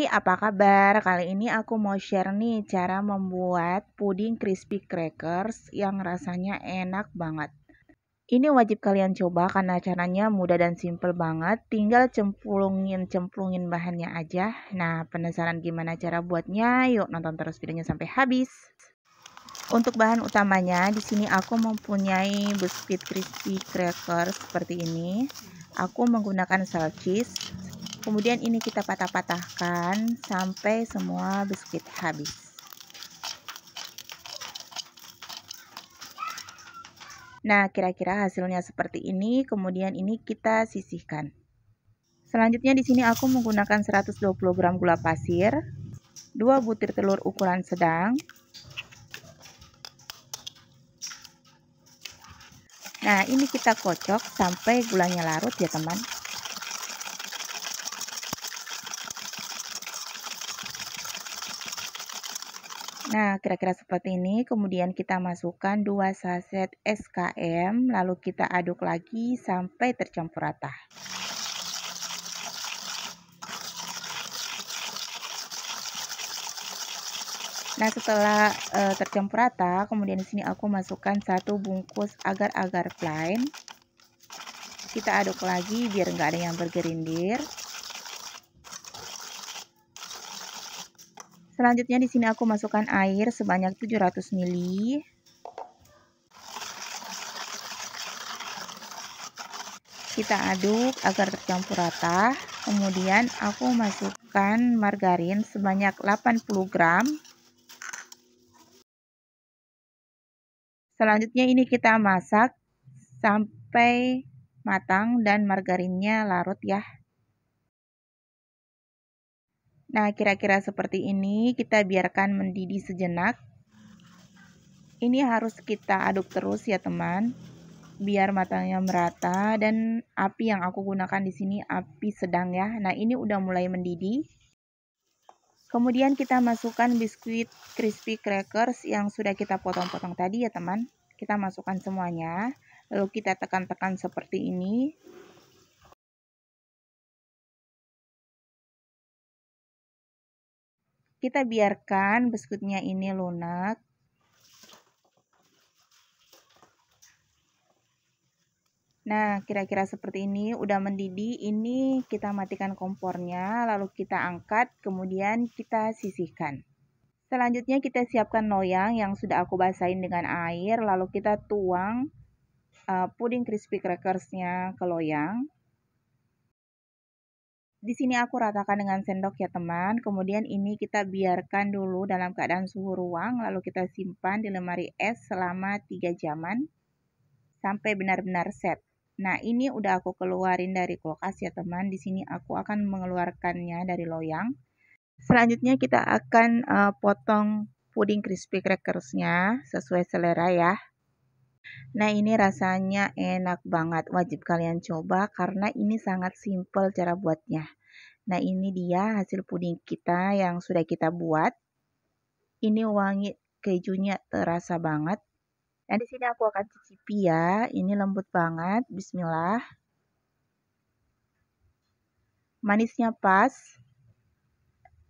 Hai, apa kabar? Kali ini aku mau share nih cara membuat puding crispy crackers yang rasanya enak banget. Ini wajib kalian coba karena caranya mudah dan simple banget. Tinggal cemplungin-cemplungin bahannya aja. Nah, penasaran gimana cara buatnya? Yuk nonton terus videonya sampai habis. Untuk bahan utamanya, di sini aku mempunyai biskuit crispy crackers seperti ini. Aku menggunakan cheese kemudian ini kita patah-patahkan sampai semua biskuit habis nah kira-kira hasilnya seperti ini kemudian ini kita sisihkan selanjutnya di sini aku menggunakan 120 gram gula pasir 2 butir telur ukuran sedang Nah, ini kita kocok sampai gulanya larut ya, teman. Nah, kira-kira seperti ini. Kemudian kita masukkan 2 saset SKM, lalu kita aduk lagi sampai tercampur rata. Nah, setelah e, tercampur rata, kemudian di sini aku masukkan satu bungkus agar-agar plain. Kita aduk lagi biar nggak ada yang bergerindir. Selanjutnya di sini aku masukkan air sebanyak 700 ml. Kita aduk agar tercampur rata. Kemudian aku masukkan margarin sebanyak 80 gram. Selanjutnya ini kita masak sampai matang dan margarinnya larut ya. Nah, kira-kira seperti ini kita biarkan mendidih sejenak. Ini harus kita aduk terus ya, teman. Biar matangnya merata dan api yang aku gunakan di sini api sedang ya. Nah, ini udah mulai mendidih. Kemudian kita masukkan biskuit crispy crackers yang sudah kita potong-potong tadi ya, teman. Kita masukkan semuanya. Lalu kita tekan-tekan seperti ini Kita biarkan biskuitnya ini lunak. Nah, kira-kira seperti ini, udah mendidih. Ini kita matikan kompornya, lalu kita angkat, kemudian kita sisihkan. Selanjutnya kita siapkan loyang yang sudah aku basahin dengan air, lalu kita tuang uh, puding crispy crackersnya ke loyang. Di sini aku ratakan dengan sendok ya teman. Kemudian ini kita biarkan dulu dalam keadaan suhu ruang lalu kita simpan di lemari es selama 3 jaman sampai benar-benar set. Nah, ini udah aku keluarin dari kulkas ya teman. Di sini aku akan mengeluarkannya dari loyang. Selanjutnya kita akan uh, potong puding crispy crackersnya sesuai selera ya. Nah, ini rasanya enak banget, wajib kalian coba karena ini sangat simpel cara buatnya. Nah, ini dia hasil puding kita yang sudah kita buat. Ini wangi kejunya terasa banget. Nah, di sini aku akan cicipi ya. Ini lembut banget. Bismillah. Manisnya pas.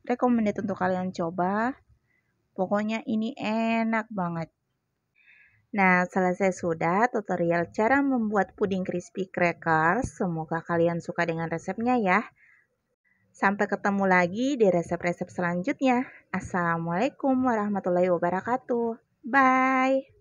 Recommended untuk kalian coba. Pokoknya ini enak banget. Nah, selesai sudah tutorial cara membuat puding crispy crackers. Semoga kalian suka dengan resepnya ya. Sampai ketemu lagi di resep-resep selanjutnya. Assalamualaikum warahmatullahi wabarakatuh. Bye.